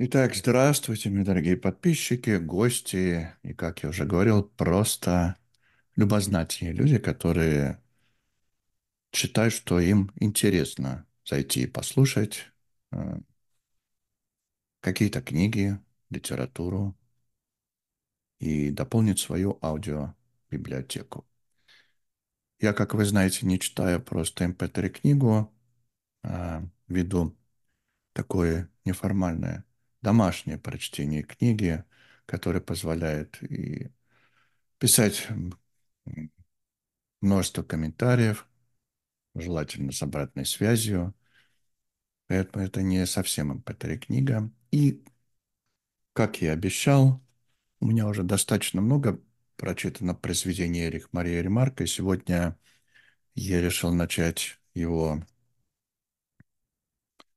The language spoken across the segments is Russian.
Итак, здравствуйте, мои дорогие подписчики, гости и, как я уже говорил, просто любознательные люди, которые считают, что им интересно зайти и послушать э, какие-то книги, литературу и дополнить свою аудиобиблиотеку. Я, как вы знаете, не читаю просто mp3 эм книгу, а веду такое неформальное домашнее прочтение книги, которое позволяет и писать множество комментариев, желательно с обратной связью. Поэтому это не совсем МП3-книга. Эм и, как я обещал, у меня уже достаточно много прочитано произведение Эрих Мария Ремарка, и сегодня я решил начать его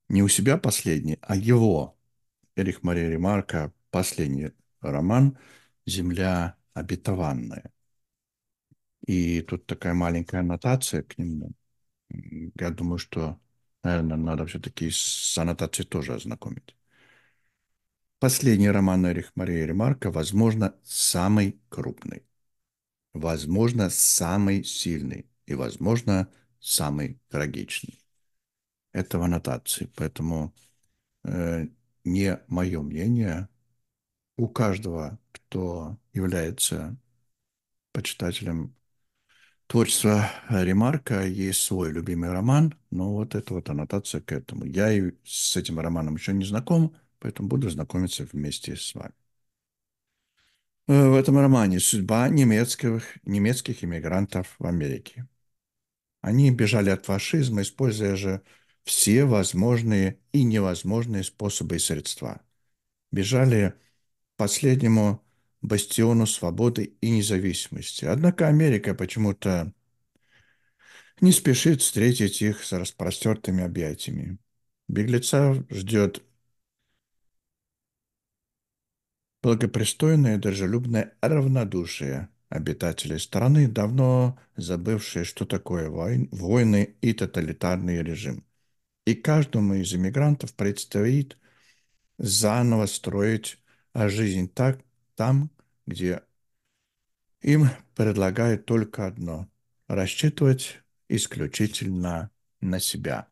не у себя последний, а его Эрих Мария Ремарка последний роман «Земля обетованная». И тут такая маленькая аннотация к нему. Я думаю, что, наверное, надо все-таки с аннотацией тоже ознакомить. Последний роман Эрих Мария Ремарка, возможно, самый крупный, возможно, самый сильный и, возможно, самый трагичный. Это в аннотации, поэтому э, не мое мнение. У каждого, кто является почитателем творчества Ремарка, есть свой любимый роман, но вот это вот аннотация к этому. Я и с этим романом еще не знаком, поэтому буду знакомиться вместе с вами. Э, в этом романе судьба немецких, немецких иммигрантов в Америке. Они бежали от фашизма, используя же все возможные и невозможные способы и средства. Бежали последнему бастиону свободы и независимости. Однако Америка почему-то не спешит встретить их с распростертыми объятиями. Беглеца ждет благопристойное и дружелюбное равнодушие обитателей страны, давно забывшие, что такое войны и тоталитарный режим. И каждому из иммигрантов предстоит заново строить жизнь так, там, где им предлагают только одно – рассчитывать исключительно на себя.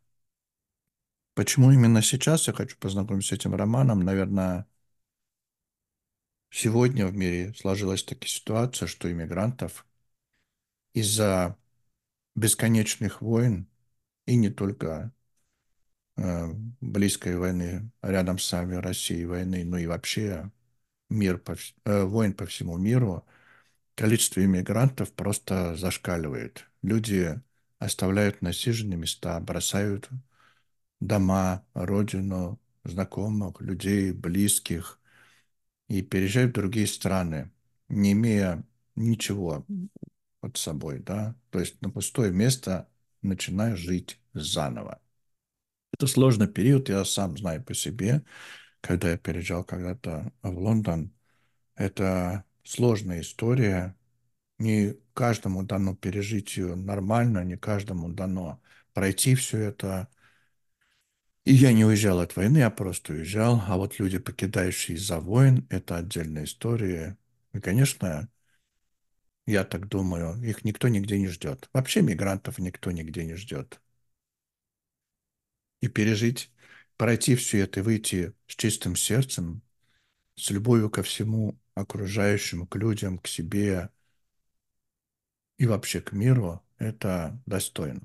Почему именно сейчас я хочу познакомиться с этим романом? Наверное, сегодня в мире сложилась такая ситуация, что иммигрантов из-за бесконечных войн, и не только Э, близкой войны рядом с сами Россией войны, ну и вообще мир по, э, войн по всему миру, количество иммигрантов просто зашкаливает. Люди оставляют насиженные места, бросают дома, родину, знакомых, людей, близких и переезжают в другие страны, не имея ничего под собой, да, то есть на пустое место начинаю жить заново. Это сложный период, я сам знаю по себе. Когда я переезжал когда-то в Лондон, это сложная история. Не каждому дано пережить ее нормально, не каждому дано пройти все это. И я не уезжал от войны, я просто уезжал. А вот люди, покидающие из-за войн, это отдельная история. И, конечно, я так думаю, их никто нигде не ждет. Вообще мигрантов никто нигде не ждет и пережить, пройти все это, и выйти с чистым сердцем, с любовью ко всему окружающему, к людям, к себе и вообще к миру, это достойно.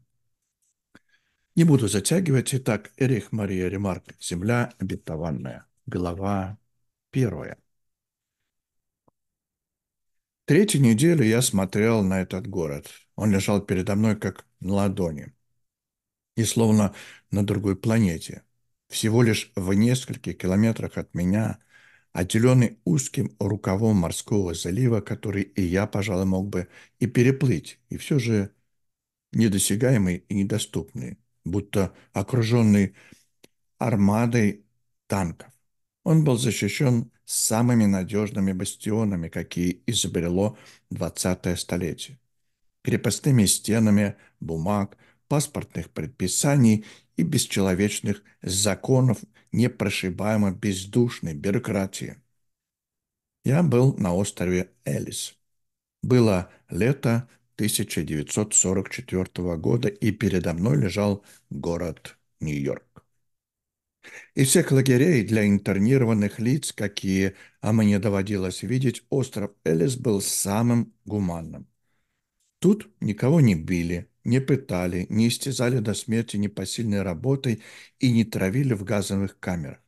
Не буду затягивать. Итак, Эрих Мария Ремарк «Земля обетованная», глава первая. Третью неделю я смотрел на этот город. Он лежал передо мной как на ладони и словно на другой планете. Всего лишь в нескольких километрах от меня, отделенный узким рукавом морского залива, который и я, пожалуй, мог бы и переплыть, и все же недосягаемый и недоступный, будто окруженный армадой танков. Он был защищен самыми надежными бастионами, какие изобрело 20-е столетие. Крепостными стенами бумаг, паспортных предписаний и бесчеловечных законов непрошибаемо бездушной бюрократии. Я был на острове Элис. Было лето 1944 года, и передо мной лежал город Нью-Йорк. Из всех лагерей для интернированных лиц, какие а мне доводилось видеть, остров Элис был самым гуманным. Тут никого не били, не пытали, не истязали до смерти непосильной работой и не травили в газовых камерах.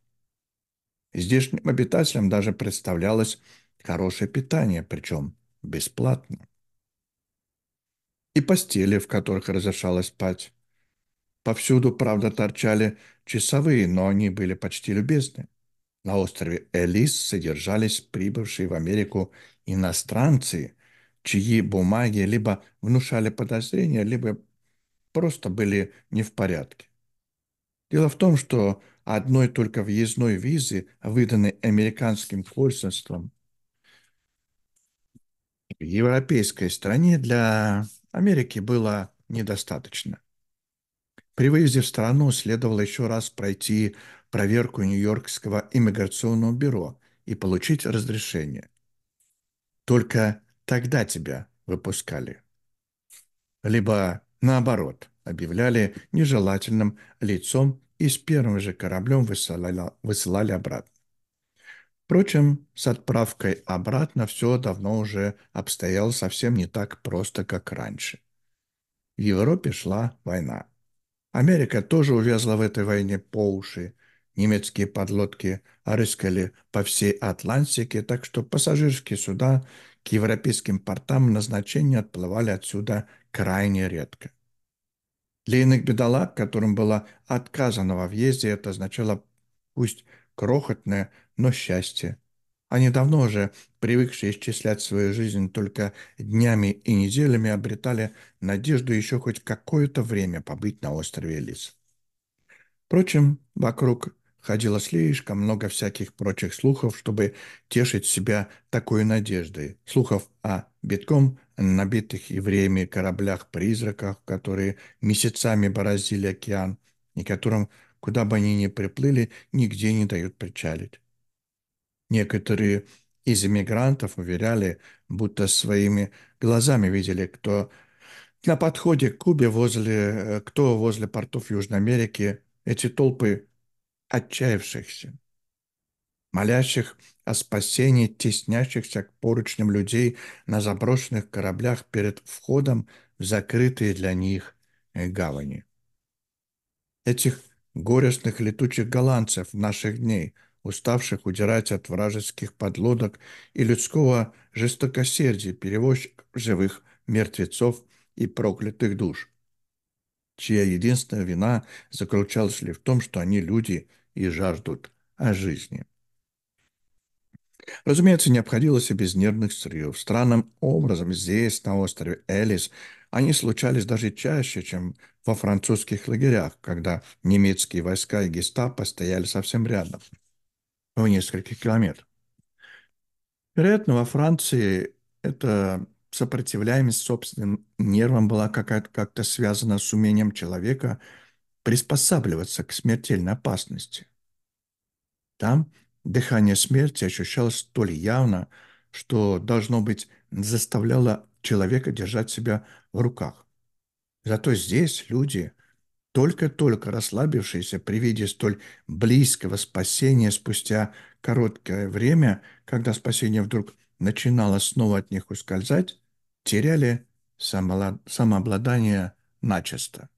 Здешним обитателям даже представлялось хорошее питание, причем бесплатно. И постели, в которых разрешалось спать. Повсюду, правда, торчали часовые, но они были почти любезны. На острове Элис содержались прибывшие в Америку иностранцы, чьи бумаги либо внушали подозрения, либо просто были не в порядке. Дело в том, что одной только въездной визы, выданной американским консульством, в европейской стране для Америки было недостаточно. При выезде в страну следовало еще раз пройти проверку Нью-Йоркского иммиграционного бюро и получить разрешение. Только тогда тебя выпускали. Либо наоборот, объявляли нежелательным лицом и с первым же кораблем высылали, высылали обратно. Впрочем, с отправкой обратно все давно уже обстояло совсем не так просто, как раньше. В Европе шла война. Америка тоже увязла в этой войне по уши. Немецкие подлодки рыскали по всей Атлантике, так что пассажирские суда к европейским портам назначения отплывали отсюда крайне редко. Для иных бедолаг, которым было отказано во въезде, это означало пусть крохотное, но счастье. Они давно уже, привыкшие исчислять свою жизнь только днями и неделями, обретали надежду еще хоть какое-то время побыть на острове Лис. Впрочем, вокруг Ходило слишком много всяких прочих слухов, чтобы тешить себя такой надеждой. Слухов о битком набитых евреями кораблях-призраках, которые месяцами бороздили океан, и которым, куда бы они ни приплыли, нигде не дают причалить. Некоторые из эмигрантов уверяли, будто своими глазами видели, кто на подходе к Кубе возле, э, кто возле портов Южной Америки эти толпы отчаявшихся, молящих о спасении теснящихся к поручням людей на заброшенных кораблях перед входом в закрытые для них э, гавани. Этих горестных летучих голландцев наших дней, уставших удирать от вражеских подлодок и людского жестокосердия перевозчик живых мертвецов и проклятых душ – чья единственная вина заключалась ли в том, что они люди и жаждут о жизни. Разумеется, не обходилось и без нервных срывов. Странным образом здесь, на острове Элис, они случались даже чаще, чем во французских лагерях, когда немецкие войска и гестапо стояли совсем рядом, в нескольких километрах. Вероятно, во Франции это сопротивляемость собственным нервам была как-то как связана с умением человека приспосабливаться к смертельной опасности. Там дыхание смерти ощущалось столь явно, что, должно быть, заставляло человека держать себя в руках. Зато здесь люди, только-только расслабившиеся при виде столь близкого спасения спустя короткое время, когда спасение вдруг начинало снова от них ускользать, теряли самообладание начисто.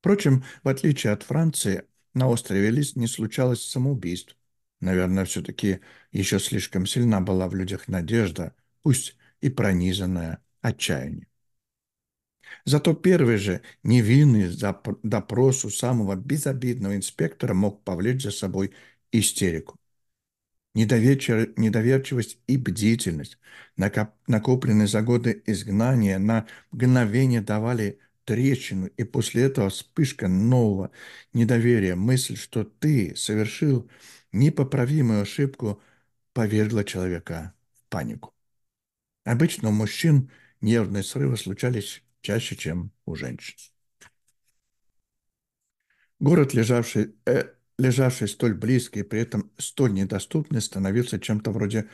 Впрочем, в отличие от Франции, на острове Лис не случалось самоубийств. Наверное, все-таки еще слишком сильна была в людях надежда, пусть и пронизанная отчаяние. Зато первый же невинный допрос у самого безобидного инспектора мог повлечь за собой истерику недоверчив, недоверчивость и бдительность, накопленные за годы изгнания, на мгновение давали трещину, и после этого вспышка нового недоверия, мысль, что ты совершил непоправимую ошибку, повергла человека в панику. Обычно у мужчин нервные срывы случались чаще, чем у женщин. Город, лежавший э, лежавший столь близко и при этом столь недоступный, становился чем-то вроде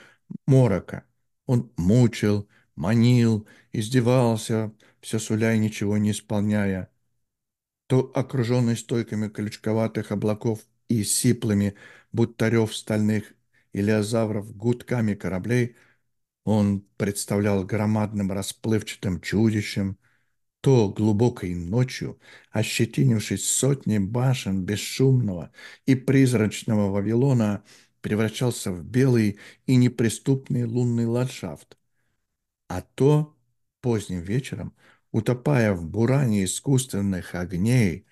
морока. Он мучил, манил, издевался, все суля и ничего не исполняя. То окруженный стойками колючковатых облаков и сиплыми, будто рев стальных илиозавров гудками кораблей, он представлял громадным расплывчатым чудищем, то глубокой ночью, ощетинившись сотни башен бесшумного и призрачного Вавилона, превращался в белый и неприступный лунный ландшафт, а то поздним вечером, утопая в буране искусственных огней,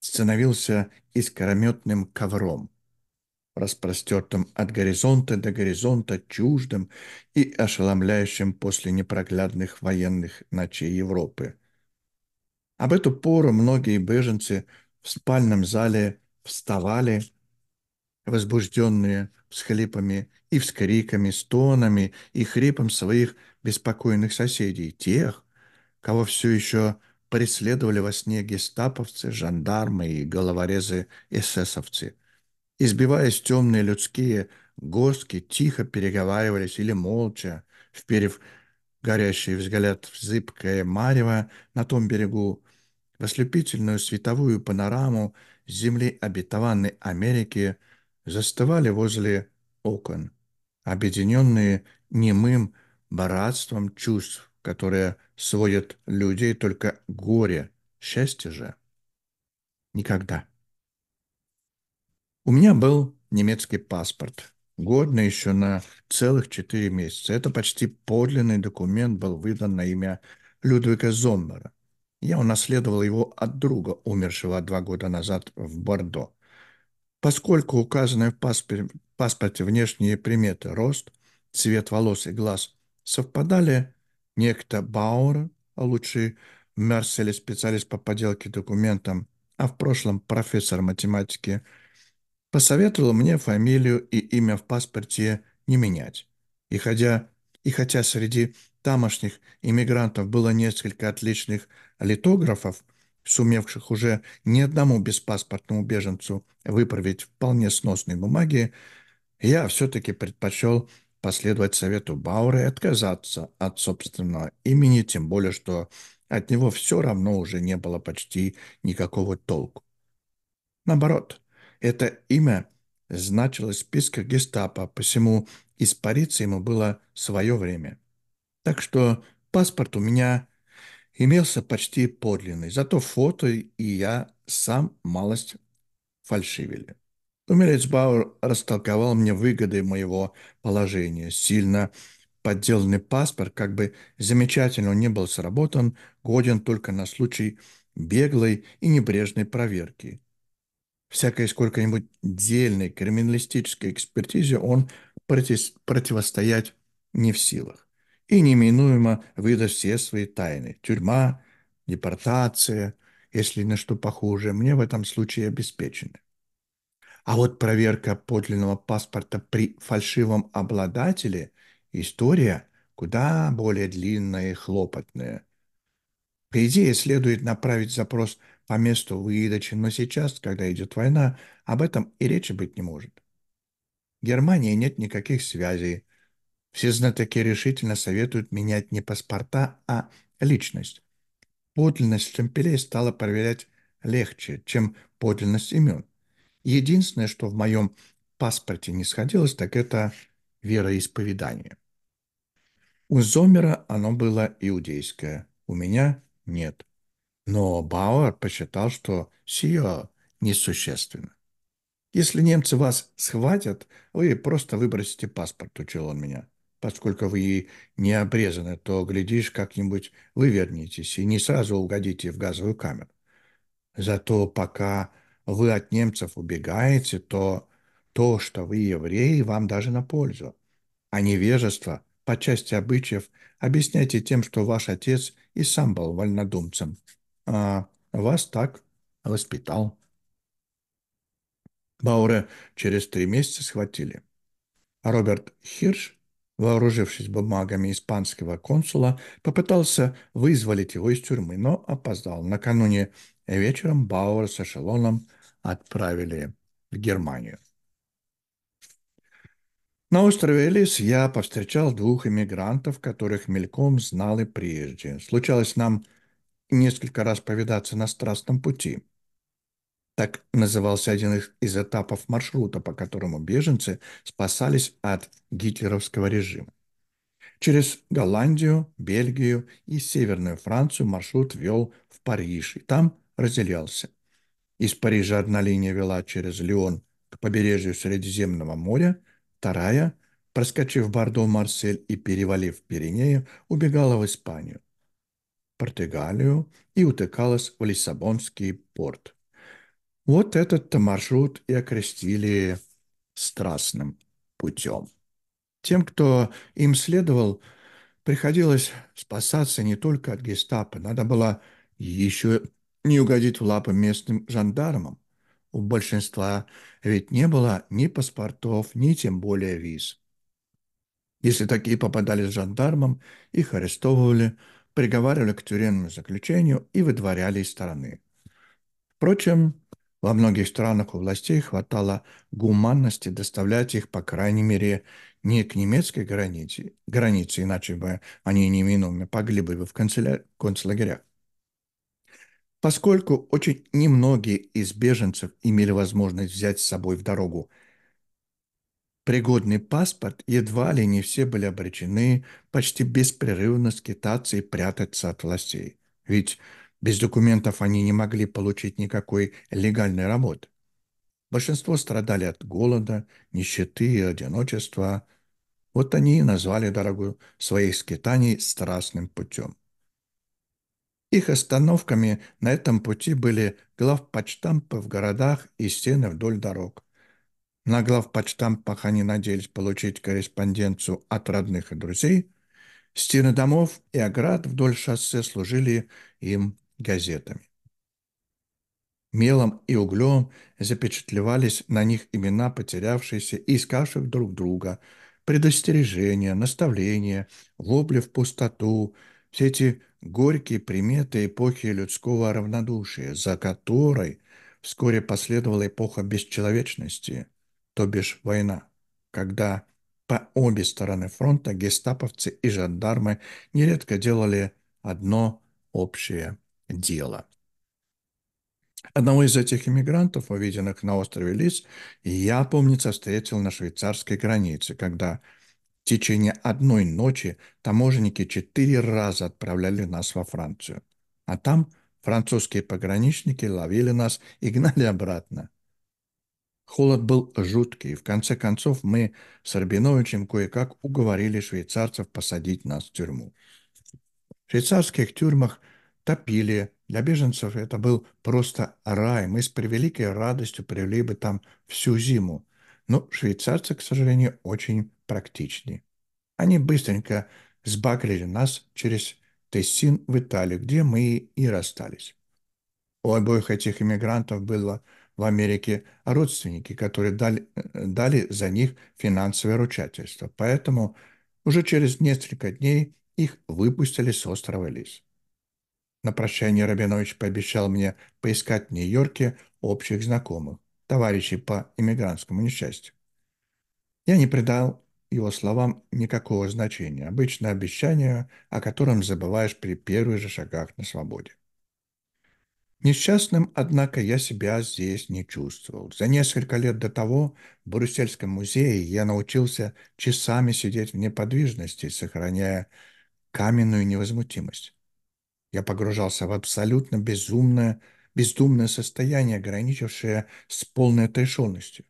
становился искрометным ковром – распростертым от горизонта до горизонта, чуждым и ошеломляющим после непроглядных военных ночей Европы. Об эту пору многие беженцы в спальном зале вставали, возбужденные всхлипами и вскриками, стонами и хрипом своих беспокойных соседей, тех, кого все еще преследовали во сне гестаповцы, жандармы и головорезы-эсэсовцы. Избиваясь, темные людские горстки тихо переговаривались или молча, вперев горящий взгляд в зыбкое марево на том берегу, в ослепительную световую панораму земли обетованной Америки застывали возле окон, объединенные немым братством чувств, которое сводит людей только горе, счастье же. Никогда. У меня был немецкий паспорт, годный еще на целых четыре месяца. Это почти подлинный документ был выдан на имя Людвига Зоммера. Я унаследовал его от друга, умершего два года назад в Бордо. Поскольку указанные в паспорте, внешние приметы рост, цвет волос и глаз совпадали, некто Бауэр, а лучший лучше специалист по подделке документам, а в прошлом профессор математики – Посоветовала мне фамилию и имя в паспорте не менять. И, ходя, и хотя среди тамошних иммигрантов было несколько отличных литографов, сумевших уже ни одному беспаспортному беженцу выправить вполне сносные бумаги, я все-таки предпочел последовать совету Баура и отказаться от собственного имени, тем более, что от него все равно уже не было почти никакого толку. Наоборот, это имя значилось в списке гестапо, посему испариться ему было свое время. Так что паспорт у меня имелся почти подлинный, зато фото и я сам малость фальшивили. Умерецбауэр растолковал мне выгоды моего положения. Сильно подделанный паспорт, как бы замечательно он не был сработан, годен только на случай беглой и небрежной проверки всякой сколько-нибудь дельной криминалистической экспертизе он протис- противостоять не в силах и неминуемо выдаст все свои тайны. Тюрьма, депортация, если на что похуже, мне в этом случае обеспечены. А вот проверка подлинного паспорта при фальшивом обладателе – история куда более длинная и хлопотная. По идее, следует направить запрос по месту выдачи, но сейчас, когда идет война, об этом и речи быть не может. В Германии нет никаких связей. Все знатоки решительно советуют менять не паспорта, а личность. Подлинность штемпелей стала проверять легче, чем подлинность имен. Единственное, что в моем паспорте не сходилось, так это вероисповедание. У Зомера оно было иудейское, у меня нет. Но Бауэр посчитал, что сие несущественно. «Если немцы вас схватят, вы просто выбросите паспорт», — учил он меня. «Поскольку вы не обрезаны, то, глядишь, как-нибудь вывернетесь и не сразу угодите в газовую камеру. Зато пока вы от немцев убегаете, то то, что вы евреи, вам даже на пользу. А невежество по части обычаев объясняйте тем, что ваш отец и сам был вольнодумцем». А, вас так воспитал. Баура через три месяца схватили. Роберт Хирш, вооружившись бумагами испанского консула, попытался вызволить его из тюрьмы, но опоздал. Накануне вечером Баура с эшелоном отправили в Германию. На острове Элис я повстречал двух иммигрантов, которых мельком знал и прежде. Случалось нам несколько раз повидаться на страстном пути. Так назывался один из этапов маршрута, по которому беженцы спасались от гитлеровского режима. Через Голландию, Бельгию и Северную Францию маршрут вел в Париж и там разделялся. Из Парижа одна линия вела через Лион к побережью Средиземного моря, вторая, проскочив Бордо, Марсель и перевалив Пиренею, убегала в Испанию. Португалию и утыкалась в Лиссабонский порт. Вот этот маршрут и окрестили страстным путем. Тем, кто им следовал, приходилось спасаться не только от гестапо, надо было еще не угодить в лапы местным жандармам. У большинства ведь не было ни паспортов, ни тем более виз. Если такие попадали жандармам, их арестовывали – приговаривали к тюремному заключению и выдворяли из страны. Впрочем, во многих странах у властей хватало гуманности доставлять их, по крайней мере, не к немецкой границе, границе иначе бы они неминуемо погибли бы в концлагерях. Поскольку очень немногие из беженцев имели возможность взять с собой в дорогу пригодный паспорт, едва ли не все были обречены почти беспрерывно скитаться и прятаться от властей. Ведь без документов они не могли получить никакой легальной работы. Большинство страдали от голода, нищеты и одиночества. Вот они и назвали дорогу своих скитаний страстным путем. Их остановками на этом пути были главпочтампы в городах и стены вдоль дорог. На главпочтампах они надеялись получить корреспонденцию от родных и друзей. Стены домов и оград вдоль шоссе служили им газетами. Мелом и углем запечатлевались на них имена потерявшиеся и искавших друг друга, предостережения, наставления, лопли в пустоту, все эти горькие приметы эпохи людского равнодушия, за которой вскоре последовала эпоха бесчеловечности – то бишь война, когда по обе стороны фронта гестаповцы и жандармы нередко делали одно общее дело. Одного из этих иммигрантов, увиденных на острове Лис, я, помнится, встретил на швейцарской границе, когда в течение одной ночи таможенники четыре раза отправляли нас во Францию. А там французские пограничники ловили нас и гнали обратно. Холод был жуткий, и в конце концов мы с Арбиновичем кое-как уговорили швейцарцев посадить нас в тюрьму. В швейцарских тюрьмах топили. Для беженцев это был просто рай. Мы с превеликой радостью привели бы там всю зиму. Но швейцарцы, к сожалению, очень практичны. Они быстренько сбаклили нас через Тессин в Италию, где мы и расстались. У обоих этих иммигрантов было в Америке родственники, которые дали, дали за них финансовое ручательство. Поэтому уже через несколько дней их выпустили с острова Лис. На прощание Рабинович пообещал мне поискать в Нью-Йорке общих знакомых, товарищей по иммигрантскому несчастью. Я не придал его словам никакого значения, обычное обещание, о котором забываешь при первых же шагах на свободе. Несчастным, однако, я себя здесь не чувствовал. За несколько лет до того в Брюссельском музее я научился часами сидеть в неподвижности, сохраняя каменную невозмутимость. Я погружался в абсолютно безумное, бездумное состояние, граничившее с полной отрешенностью.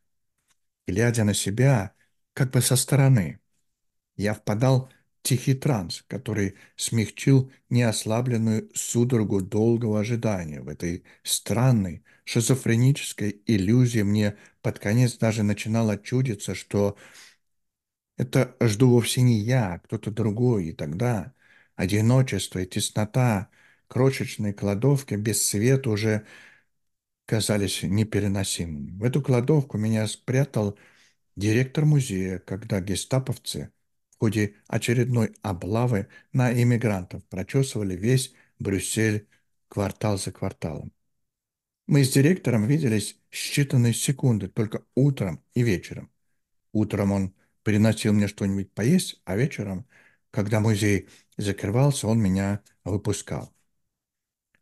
Глядя на себя, как бы со стороны, я впадал тихий транс, который смягчил неослабленную судорогу долгого ожидания в этой странной шизофренической иллюзии. Мне под конец даже начинало чудиться, что это жду вовсе не я, а кто-то другой, и тогда одиночество и теснота крошечной кладовки без света уже казались непереносимыми. В эту кладовку меня спрятал директор музея, когда гестаповцы в ходе очередной облавы на иммигрантов прочесывали весь Брюссель квартал за кварталом. Мы с директором виделись считанные секунды, только утром и вечером. Утром он приносил мне что-нибудь поесть, а вечером, когда музей закрывался, он меня выпускал.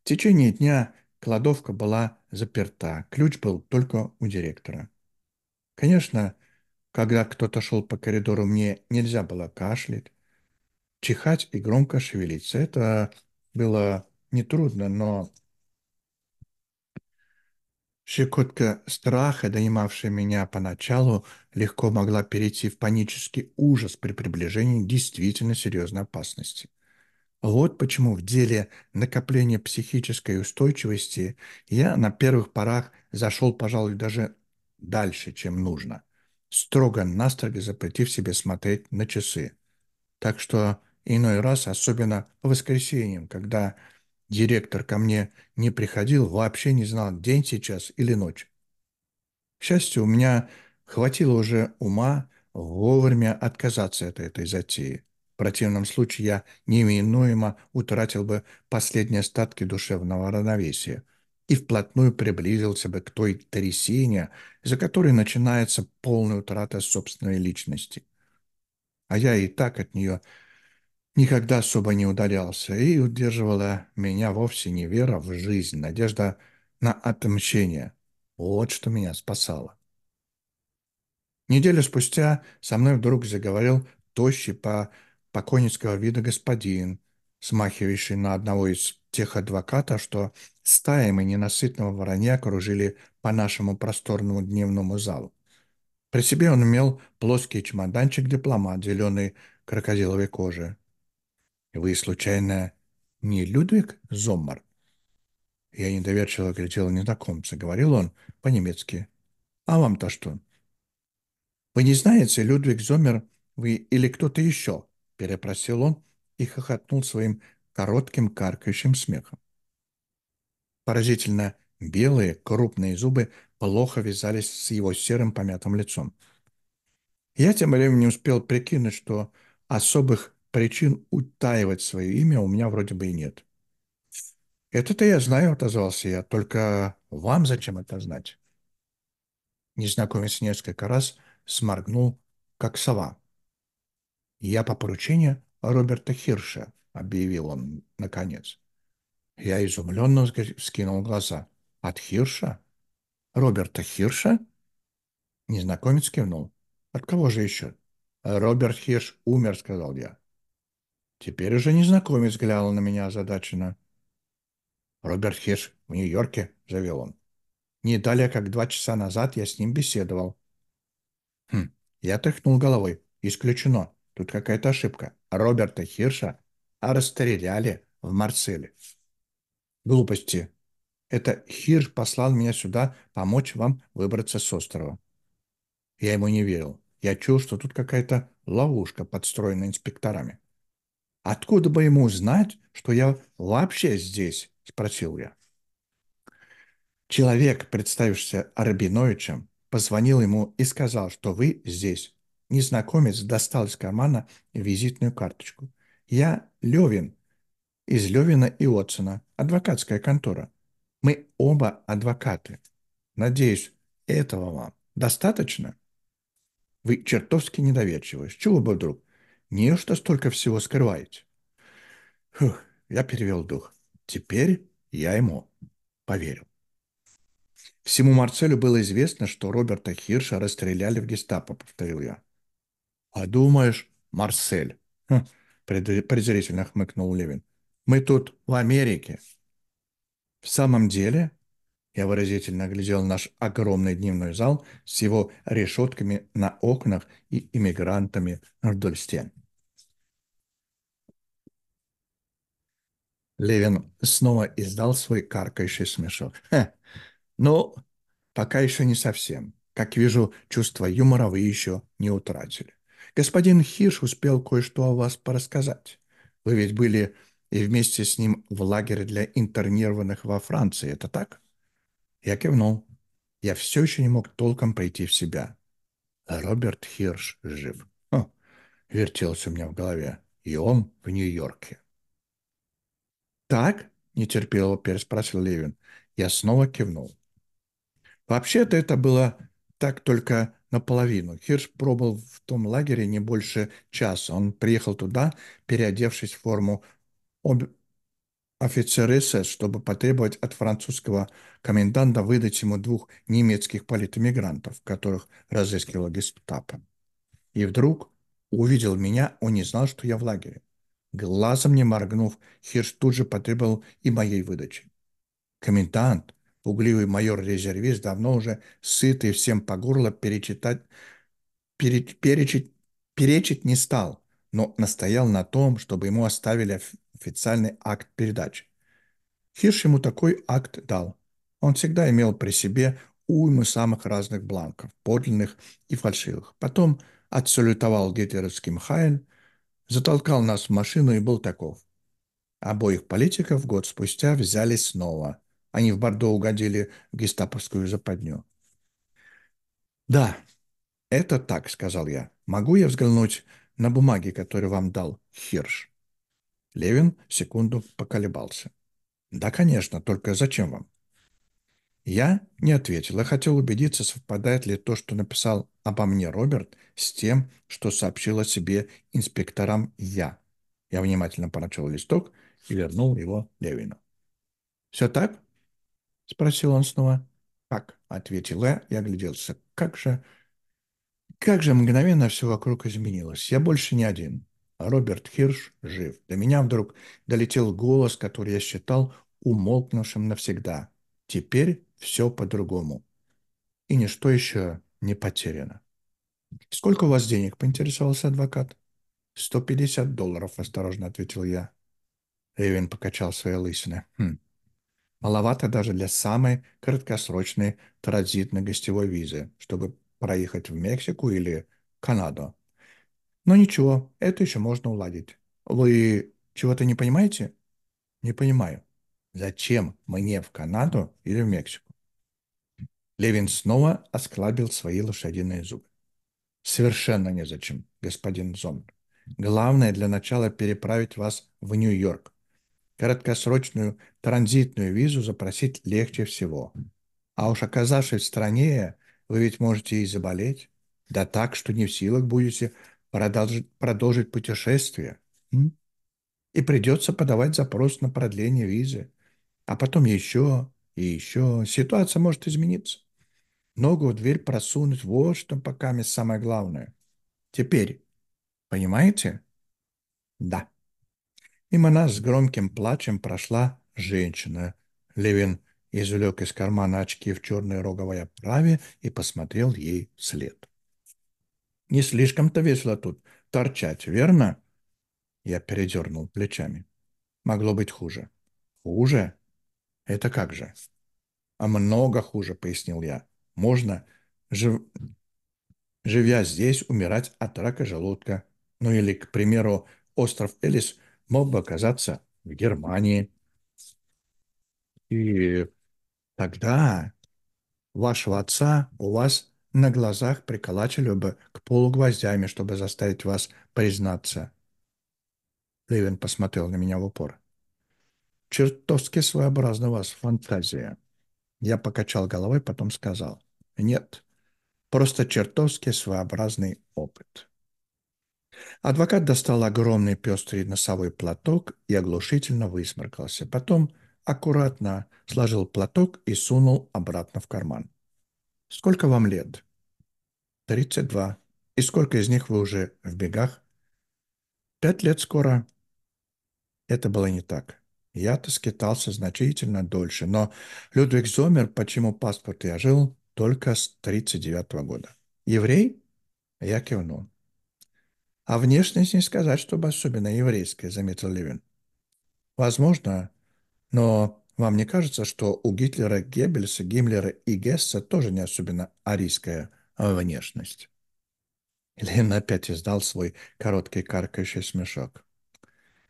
В течение дня кладовка была заперта, ключ был только у директора. Конечно, когда кто-то шел по коридору, мне нельзя было кашлять, чихать и громко шевелиться. Это было нетрудно, но Щекотка страха, донимавшая меня поначалу, легко могла перейти в панический ужас при приближении действительно серьезной опасности. Вот почему в деле накопления психической устойчивости я на первых порах зашел, пожалуй, даже дальше, чем нужно строго-настрого запретив себе смотреть на часы. Так что иной раз, особенно по воскресеньям, когда директор ко мне не приходил, вообще не знал, день сейчас или ночь. К счастью, у меня хватило уже ума вовремя отказаться от этой затеи. В противном случае я неминуемо утратил бы последние остатки душевного равновесия – и вплотную приблизился бы к той трясине, из-за которой начинается полная утрата собственной личности. А я и так от нее никогда особо не удалялся, и удерживала меня вовсе не вера в жизнь, надежда на отмщение. Вот что меня спасало. Неделю спустя со мной вдруг заговорил тощий по покойницкого вида господин, смахивающий на одного из тех адвоката, что стаями ненасытного воронья кружили по нашему просторному дневному залу. При себе он имел плоский чемоданчик-дипломат зеленой крокодиловой кожи. «Вы, случайно, не Людвиг Зоммар?» Я недоверчиво глядел незнакомца. Говорил он по-немецки. «А вам-то что?» «Вы не знаете, Людвиг Зоммер, вы или кто-то еще?» Перепросил он и хохотнул своим коротким каркающим смехом. Поразительно белые крупные зубы плохо вязались с его серым помятым лицом. Я тем временем не успел прикинуть, что особых причин утаивать свое имя у меня вроде бы и нет. «Это-то я знаю», — отозвался я, — «только вам зачем это знать?» Незнакомец несколько раз сморгнул, как сова. «Я по поручению Роберта Хирша», объявил он наконец. Я изумленно вскинул глаза. От Хирша? Роберта Хирша? Незнакомец кивнул. От кого же еще? Роберт Хирш умер, сказал я. Теперь уже незнакомец глянул на меня озадаченно. Роберт Хирш в Нью-Йорке, завел он. Не далее, как два часа назад я с ним беседовал. Хм, я тряхнул головой. Исключено. Тут какая-то ошибка. Роберта Хирша а расстреляли в Марселе. Глупости. Это Хирш послал меня сюда помочь вам выбраться с острова. Я ему не верил. Я чуял, что тут какая-то ловушка, подстроена инспекторами. «Откуда бы ему знать, что я вообще здесь?» – спросил я. Человек, представившийся Арбиновичем, позвонил ему и сказал, что вы здесь. Незнакомец достал из кармана визитную карточку. Я Левин из Левина и Отсона, адвокатская контора. Мы оба адвокаты. Надеюсь, этого вам достаточно? Вы чертовски недоверчивы. С чего бы вдруг? Неужто столько всего скрываете? Фух, я перевел дух. Теперь я ему поверил. Всему Марцелю было известно, что Роберта Хирша расстреляли в гестапо, повторил я. А думаешь, Марсель, хм, презрительно хмыкнул Левин. «Мы тут в Америке». «В самом деле?» Я выразительно глядел наш огромный дневной зал с его решетками на окнах и иммигрантами вдоль стен. Левин снова издал свой каркающий смешок. ну, пока еще не совсем. Как вижу, чувство юмора вы еще не утратили. Господин Хирш успел кое-что о вас порассказать. Вы ведь были и вместе с ним в лагере для интернированных во Франции, это так? Я кивнул. Я все еще не мог толком прийти в себя. Роберт Хирш жив. О, хм, вертелся у меня в голове. И он в Нью-Йорке. «Так?» — нетерпеливо переспросил Левин. Я снова кивнул. Вообще-то это было так только наполовину. Хирш пробыл в том лагере не больше часа. Он приехал туда, переодевшись в форму об... офицера СС, чтобы потребовать от французского коменданта выдать ему двух немецких политэмигрантов, которых разыскивал гестапо. И вдруг увидел меня, он не знал, что я в лагере. Глазом не моргнув, Хирш тут же потребовал и моей выдачи. Комендант Пугливый майор-резервист давно уже сытый всем по горло перечитать, переч, перечить, перечить не стал, но настоял на том, чтобы ему оставили официальный акт передачи. Хирш ему такой акт дал. Он всегда имел при себе уйму самых разных бланков, подлинных и фальшивых. Потом отсалютовал гитлеровским Хайль, затолкал нас в машину и был таков. Обоих политиков год спустя взяли снова они в Бордо угодили в гестаповскую западню. «Да, это так», — сказал я. «Могу я взглянуть на бумаги, которые вам дал Хирш?» Левин секунду поколебался. «Да, конечно, только зачем вам?» Я не ответил, я а хотел убедиться, совпадает ли то, что написал обо мне Роберт, с тем, что сообщил о себе инспекторам я. Я внимательно прочел листок и вернул его Левину. «Все так?» — спросил он снова. «Как?» — ответил я и огляделся. «Как же... Как же мгновенно все вокруг изменилось. Я больше не один. Роберт Хирш жив. До меня вдруг долетел голос, который я считал умолкнувшим навсегда. Теперь все по-другому. И ничто еще не потеряно. «Сколько у вас денег?» — поинтересовался адвокат. Сто пятьдесят долларов», — осторожно ответил я. Эвин покачал свои лысины. «Хм, Маловато даже для самой краткосрочной транзитно-гостевой визы, чтобы проехать в Мексику или Канаду. Но ничего, это еще можно уладить. Вы чего-то не понимаете? Не понимаю. Зачем мне в Канаду или в Мексику? Левин снова осклабил свои лошадиные зубы. Совершенно незачем, господин Зон. Главное для начала переправить вас в Нью-Йорк краткосрочную транзитную визу запросить легче всего. А уж оказавшись в стране, вы ведь можете и заболеть. Да так, что не в силах будете продолжить, продолжить путешествие. И придется подавать запрос на продление визы. А потом еще и еще. Ситуация может измениться. Ногу в дверь просунуть, вот что пока самое главное. Теперь, понимаете? Да. Мимо нас с громким плачем прошла женщина. Левин извлек из кармана очки в черной роговой оправе и посмотрел ей вслед. «Не слишком-то весело тут торчать, верно?» Я передернул плечами. «Могло быть хуже». «Хуже? Это как же?» «А много хуже», — пояснил я. «Можно, жив... живя здесь, умирать от рака желудка. Ну или, к примеру, остров Элис — мог бы оказаться в Германии. И тогда вашего отца у вас на глазах приколачили бы к полугвоздями, чтобы заставить вас признаться. Левин посмотрел на меня в упор. Чертовски своеобразна у вас фантазия. Я покачал головой, потом сказал. Нет, просто чертовски своеобразный опыт. Адвокат достал огромный пестрый носовой платок и оглушительно высморкался. Потом аккуратно сложил платок и сунул обратно в карман. «Сколько вам лет?» «Тридцать два. И сколько из них вы уже в бегах?» «Пять лет скоро». Это было не так. Я-то скитался значительно дольше, но Людвиг Зомер, почему паспорт я жил, только с 39 -го года. «Еврей?» Я кивнул. А внешность не сказать, чтобы особенно еврейская, заметил Левин. Возможно, но вам не кажется, что у Гитлера, Геббельса, Гиммлера и Гесса тоже не особенно арийская а, внешность? Левин опять издал свой короткий каркающий смешок.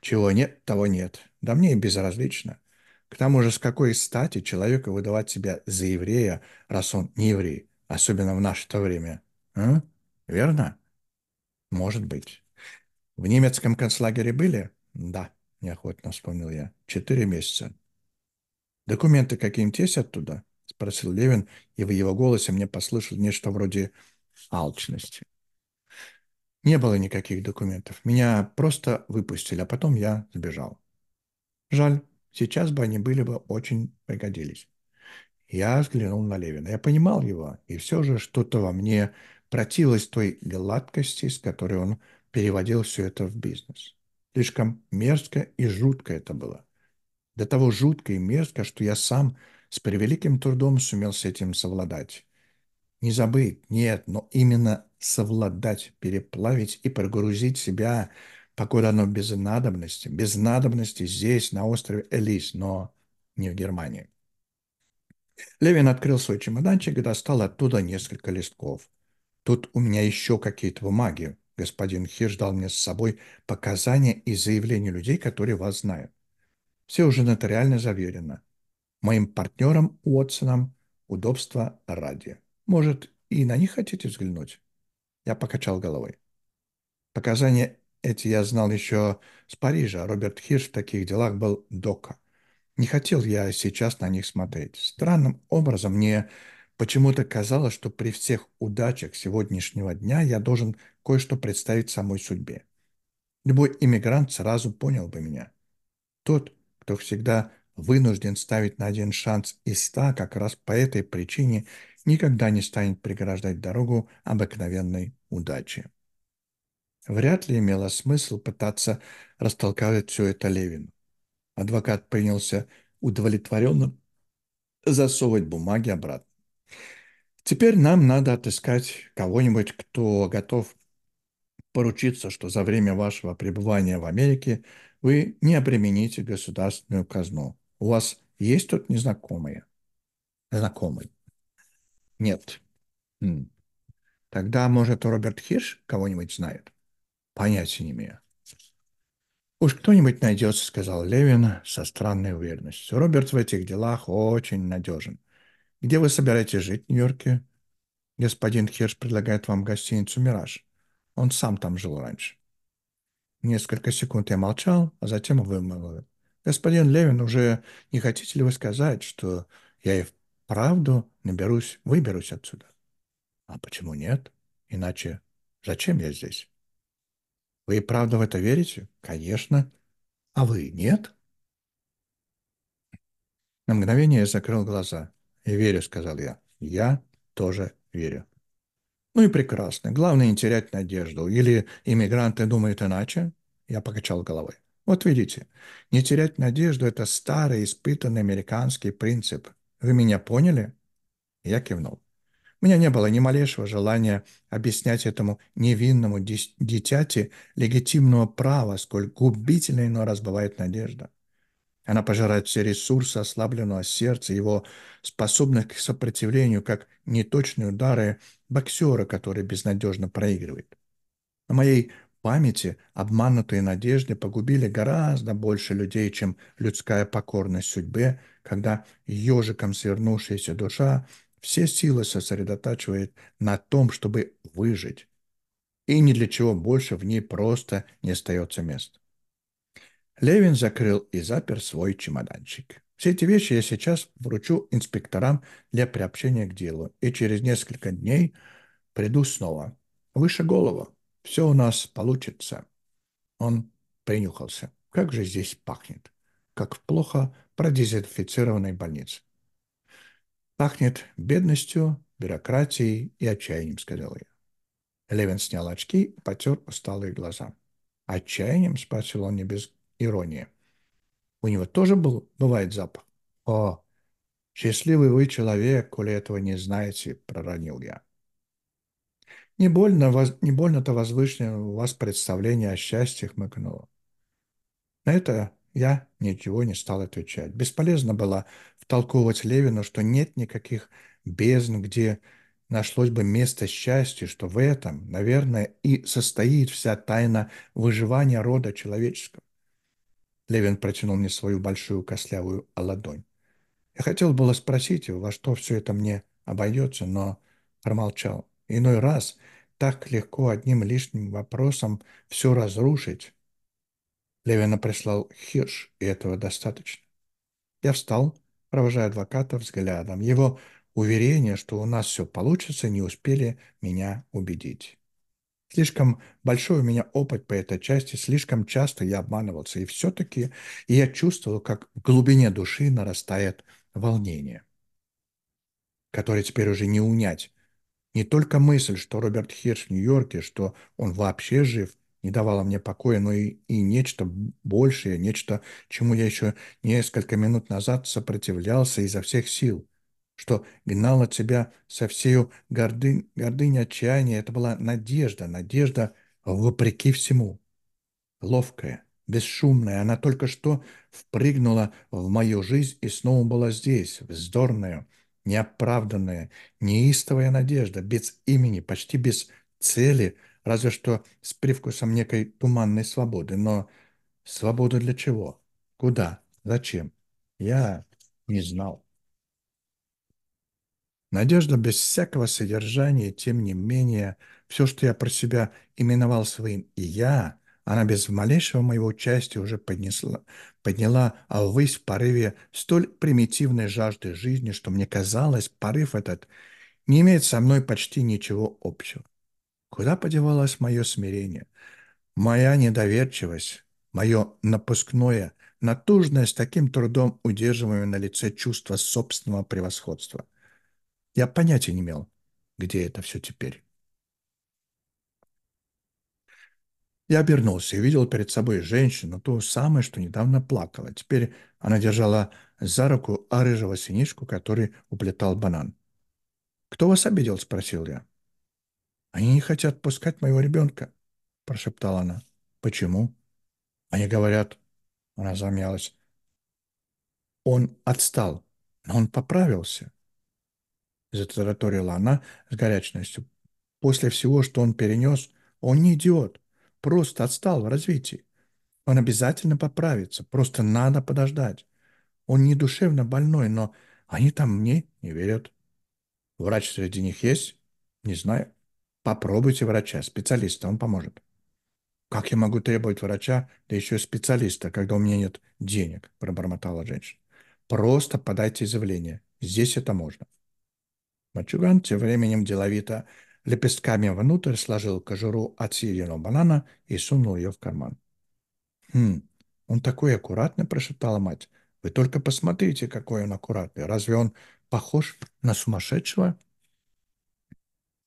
Чего нет, того нет. Да мне и безразлично. К тому же, с какой стати человеку выдавать себя за еврея, раз он не еврей, особенно в наше-то время? А? Верно? Может быть. В немецком концлагере были? Да, неохотно вспомнил я. Четыре месяца. Документы какие-нибудь есть оттуда? Спросил Левин, и в его голосе мне послышал нечто вроде алчности. Не было никаких документов. Меня просто выпустили, а потом я сбежал. Жаль, сейчас бы они были бы очень пригодились. Я взглянул на Левина. Я понимал его, и все же что-то во мне противилось той гладкости, с которой он переводил все это в бизнес. Слишком мерзко и жутко это было. До того жутко и мерзко, что я сам с превеликим трудом сумел с этим совладать. Не забыть, нет, но именно совладать, переплавить и прогрузить себя, покуда оно без надобности, без надобности здесь, на острове Элис, но не в Германии. Левин открыл свой чемоданчик и достал оттуда несколько листков. Тут у меня еще какие-то бумаги. Господин Хирш дал мне с собой показания и заявления людей, которые вас знают. Все уже нотариально заверено. Моим партнерам Уотсоном удобства ради. Может, и на них хотите взглянуть? Я покачал головой. Показания эти я знал еще с Парижа. Роберт Хирш в таких делах был дока. Не хотел я сейчас на них смотреть. Странным образом мне Почему-то казалось, что при всех удачах сегодняшнего дня я должен кое-что представить самой судьбе. Любой иммигрант сразу понял бы меня. Тот, кто всегда вынужден ставить на один шанс из ста, как раз по этой причине никогда не станет преграждать дорогу обыкновенной удаче. Вряд ли имело смысл пытаться растолковать все это Левину. Адвокат принялся удовлетворенно засовывать бумаги обратно. Теперь нам надо отыскать кого-нибудь, кто готов поручиться, что за время вашего пребывания в Америке вы не обремените государственную казну. У вас есть тут незнакомые? Знакомый? Нет. Тогда, может, Роберт Хирш кого-нибудь знает? Понятия не имею. «Уж кто-нибудь найдется», — сказал Левин со странной уверенностью. «Роберт в этих делах очень надежен. Где вы собираетесь жить в Нью-Йорке? Господин Хирш предлагает вам гостиницу «Мираж». Он сам там жил раньше. Несколько секунд я молчал, а затем вымолвил. Господин Левин, уже не хотите ли вы сказать, что я и вправду наберусь, выберусь отсюда? А почему нет? Иначе зачем я здесь? Вы и правда в это верите? Конечно. А вы нет? На мгновение я закрыл глаза верю», — сказал я. «Я тоже верю». Ну и прекрасно. Главное не терять надежду. Или иммигранты думают иначе? Я покачал головой. Вот видите, не терять надежду – это старый, испытанный американский принцип. Вы меня поняли? Я кивнул. У меня не было ни малейшего желания объяснять этому невинному дитяти легитимного права, сколь губительной оно разбывает надежда. Она пожирает все ресурсы ослабленного сердца, его способных к сопротивлению, как неточные удары боксера, который безнадежно проигрывает. На моей памяти обманутые надежды погубили гораздо больше людей, чем людская покорность судьбе, когда ежиком свернувшаяся душа все силы сосредотачивает на том, чтобы выжить, и ни для чего больше в ней просто не остается места. Левин закрыл и запер свой чемоданчик. Все эти вещи я сейчас вручу инспекторам для приобщения к делу, и через несколько дней приду снова. Выше голову. Все у нас получится. Он принюхался. Как же здесь пахнет. Как в плохо продезинфицированной больнице. Пахнет бедностью, бюрократией и отчаянием, сказал я. Левин снял очки и потер усталые глаза. «Отчаянием?» — спросил он не без ирония. У него тоже был, бывает запах. О, счастливый вы человек, коли этого не знаете, проронил я. Не больно, воз, не больно-то возвышенное у вас представление о счастье хмыкнуло. На это я ничего не стал отвечать. Бесполезно было втолковывать Левину, что нет никаких бездн, где нашлось бы место счастью, что в этом, наверное, и состоит вся тайна выживания рода человеческого. Левин протянул мне свою большую костлявую ладонь. Я хотел было спросить его, во что все это мне обойдется, но промолчал. Иной раз так легко одним лишним вопросом все разрушить. Левина прислал Хирш, и этого достаточно. Я встал, провожая адвоката взглядом. Его уверение, что у нас все получится, не успели меня убедить. Слишком большой у меня опыт по этой части, слишком часто я обманывался. И все-таки я чувствовал, как в глубине души нарастает волнение, которое теперь уже не унять. Не только мысль, что Роберт Хирш в Нью-Йорке, что он вообще жив, не давала мне покоя, но и, и нечто большее, нечто, чему я еще несколько минут назад сопротивлялся изо всех сил – что гнал тебя со всею горды... гордыней отчаяния. Это была надежда, надежда вопреки всему. Ловкая, бесшумная, она только что впрыгнула в мою жизнь и снова была здесь, вздорная, неоправданная, неистовая надежда, без имени, почти без цели, разве что с привкусом некой туманной свободы. Но свобода для чего? Куда? Зачем? Я не знал. Надежда без всякого содержания, тем не менее, все, что я про себя именовал своим «и я», она без малейшего моего участия уже поднесла, подняла а ввысь в порыве столь примитивной жажды жизни, что мне казалось, порыв этот не имеет со мной почти ничего общего. Куда подевалось мое смирение, моя недоверчивость, мое напускное, натужное, с таким трудом удерживаемое на лице чувство собственного превосходства – я понятия не имел, где это все теперь. Я обернулся и видел перед собой женщину, ту самую, что недавно плакала. Теперь она держала за руку а рыжего синишку, который уплетал банан. «Кто вас обидел?» — спросил я. «Они не хотят пускать моего ребенка», — прошептала она. «Почему?» «Они говорят...» — она замялась. «Он отстал, но он поправился затараторила она с горячностью. После всего, что он перенес, он не идиот, просто отстал в развитии. Он обязательно поправится, просто надо подождать. Он не душевно больной, но они там мне не верят. Врач среди них есть? Не знаю. Попробуйте врача, специалиста, он поможет. Как я могу требовать врача, да еще специалиста, когда у меня нет денег, пробормотала женщина. Просто подайте заявление. Здесь это можно. Мачуган тем временем деловито лепестками внутрь сложил кожуру от съеденного банана и сунул ее в карман. «Хм, он такой аккуратный», — прошептала мать. «Вы только посмотрите, какой он аккуратный. Разве он похож на сумасшедшего?»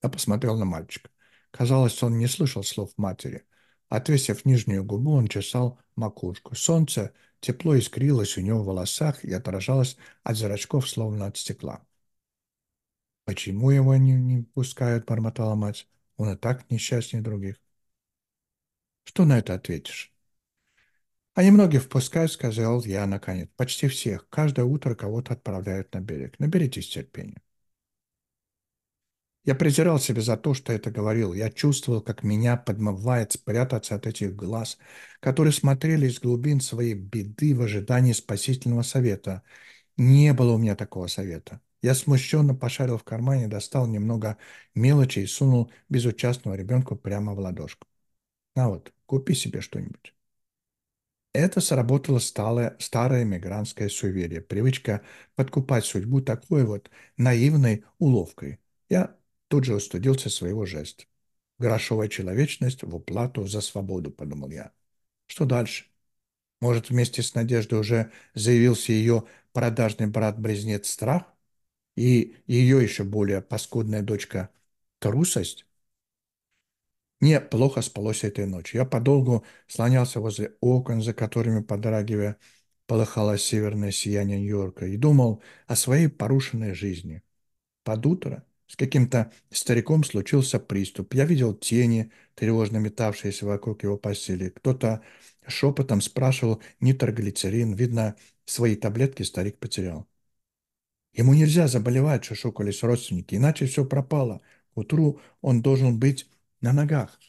Я посмотрел на мальчика. Казалось, он не слышал слов матери. Отвесив нижнюю губу, он чесал макушку. Солнце тепло искрилось у него в волосах и отражалось от зрачков, словно от стекла. «Почему его не, не пускают?» – бормотала мать. «Он и так несчастнее других». «Что на это ответишь?» А многих впускают», – сказал я наконец. «Почти всех. Каждое утро кого-то отправляют на берег. Наберитесь терпения». Я презирал себя за то, что это говорил. Я чувствовал, как меня подмывает спрятаться от этих глаз, которые смотрели из глубин своей беды в ожидании спасительного совета. Не было у меня такого совета. Я смущенно пошарил в кармане, достал немного мелочи и сунул безучастного ребенку прямо в ладошку. На вот, купи себе что-нибудь. Это сработало сталое, старое мигрантское суеверие, привычка подкупать судьбу такой вот наивной уловкой. Я тут же устудился своего жеста. Грошовая человечность в уплату за свободу, подумал я. Что дальше? Может, вместе с надеждой уже заявился ее продажный брат-близнец страх? и ее еще более паскудная дочка Трусость, мне плохо спалось этой ночью. Я подолгу слонялся возле окон, за которыми, подрагивая, полыхало северное сияние Нью-Йорка, и думал о своей порушенной жизни. Под утро с каким-то стариком случился приступ. Я видел тени, тревожно метавшиеся вокруг его постели. Кто-то шепотом спрашивал нитроглицерин. Видно, свои таблетки старик потерял. Ему нельзя заболевать, шушукались родственники, иначе все пропало. К утру он должен быть на ногах.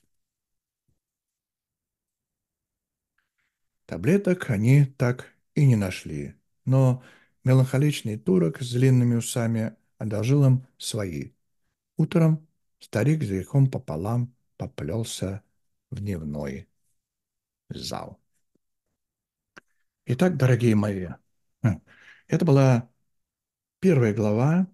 Таблеток они так и не нашли, но меланхоличный турок с длинными усами одолжил им свои. Утром старик с грехом пополам поплелся в дневной зал. Итак, дорогие мои, хм, это была Первая глава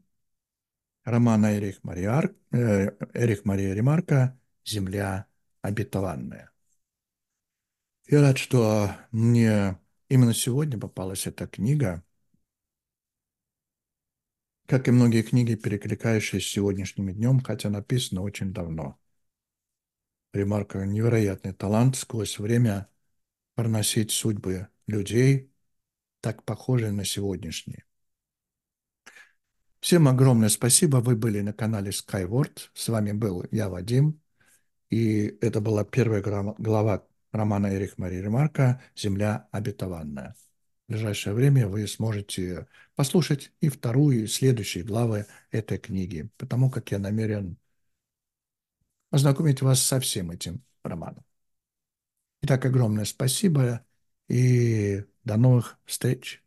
романа Эрих Мария, э, Эрих Мария Ремарка «Земля обетованная». Я рад, что мне именно сегодня попалась эта книга, как и многие книги, перекликающиеся с сегодняшним днем, хотя написано очень давно. Ремарка – невероятный талант сквозь время проносить судьбы людей, так похожие на сегодняшние. Всем огромное спасибо. Вы были на канале Skyward. С вами был я, Вадим. И это была первая глава романа Эрих Марии Ремарка «Земля обетованная». В ближайшее время вы сможете послушать и вторую, и следующие главы этой книги, потому как я намерен ознакомить вас со всем этим романом. Итак, огромное спасибо и до новых встреч!